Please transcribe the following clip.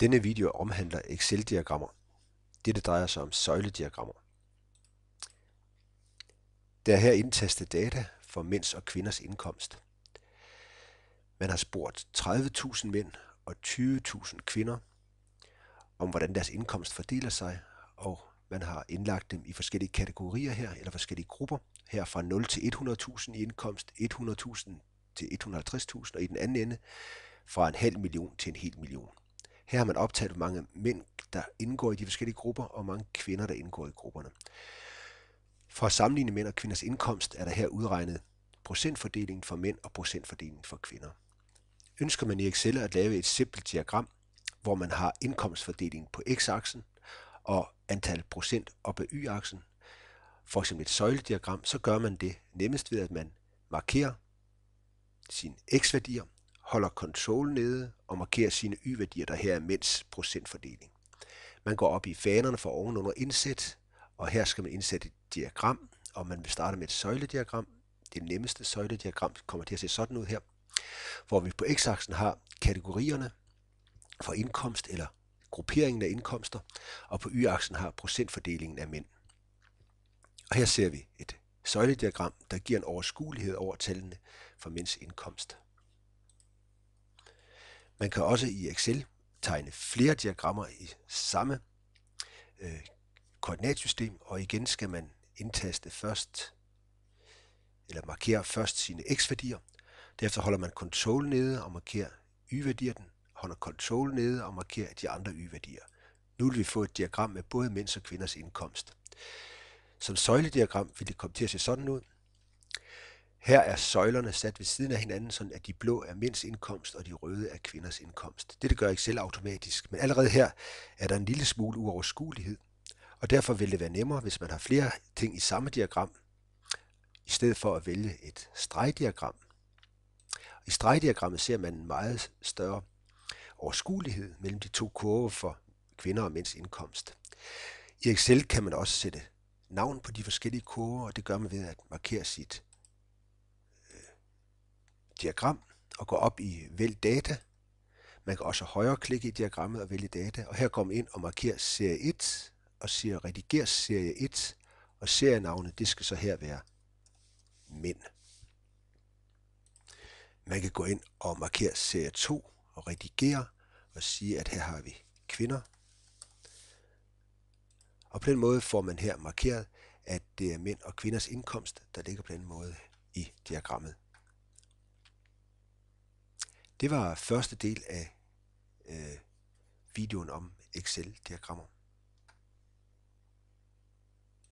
Denne video omhandler Excel-diagrammer. Dette drejer sig om søjlediagrammer. Der er her indtastet data for mænds og kvinders indkomst. Man har spurgt 30.000 mænd og 20.000 kvinder om, hvordan deres indkomst fordeler sig, og man har indlagt dem i forskellige kategorier her, eller forskellige grupper. Her fra 0 til 100.000 i indkomst, 100.000 til 150.000, og i den anden ende fra en halv million til en hel million. Her har man optaget, hvor mange mænd, der indgår i de forskellige grupper, og hvor mange kvinder, der indgår i grupperne. For at sammenligne mænd og kvinders indkomst, er der her udregnet procentfordelingen for mænd og procentfordelingen for kvinder. Ønsker man i Excel at lave et simpelt diagram, hvor man har indkomstfordelingen på x-aksen og antal procent op ad y-aksen, f.eks. et søjlediagram, så gør man det nemmest ved, at man markerer sine x-værdier holder kontrol nede og markerer sine y-værdier, der her er mens procentfordeling. Man går op i fanerne for ovenunder indsæt, og her skal man indsætte et diagram, og man vil starte med et søjlediagram. Det nemmeste søjlediagram kommer til at se sådan ud her, hvor vi på x-aksen har kategorierne for indkomst eller grupperingen af indkomster, og på y-aksen har procentfordelingen af mænd. Og her ser vi et søjlediagram, der giver en overskuelighed over tallene for mænds indkomst. Man kan også i Excel tegne flere diagrammer i samme øh, koordinatsystem, og igen skal man indtaste først, eller markere først sine x-værdier. Derefter holder man Ctrl nede og markerer y den holder Ctrl nede og markerer de andre y-værdier. Nu vil vi få et diagram med både mænds og kvinders indkomst. Som søjlediagram vil det komme til at se sådan ud. Her er søjlerne sat ved siden af hinanden, sådan at de blå er mænds indkomst, og de røde er kvinders indkomst. Dette gør ikke Excel automatisk, men allerede her er der en lille smule uoverskuelighed, og derfor vil det være nemmere, hvis man har flere ting i samme diagram, i stedet for at vælge et stregdiagram. I stregdiagrammet ser man en meget større overskuelighed mellem de to kurve for kvinder og mænds indkomst. I Excel kan man også sætte navn på de forskellige kurver, og det gør man ved at markere sit diagram og gå op i Vælg data. Man kan også højreklikke i diagrammet og vælge data, og her går man ind og markerer serie 1 og siger rediger serie 1, og serienavnet det skal så her være mænd. Man kan gå ind og markere serie 2 og redigere og sige, at her har vi kvinder. Og på den måde får man her markeret, at det er mænd og kvinders indkomst, der ligger på den måde i diagrammet. Det var første del af øh, videoen om Excel-diagrammer.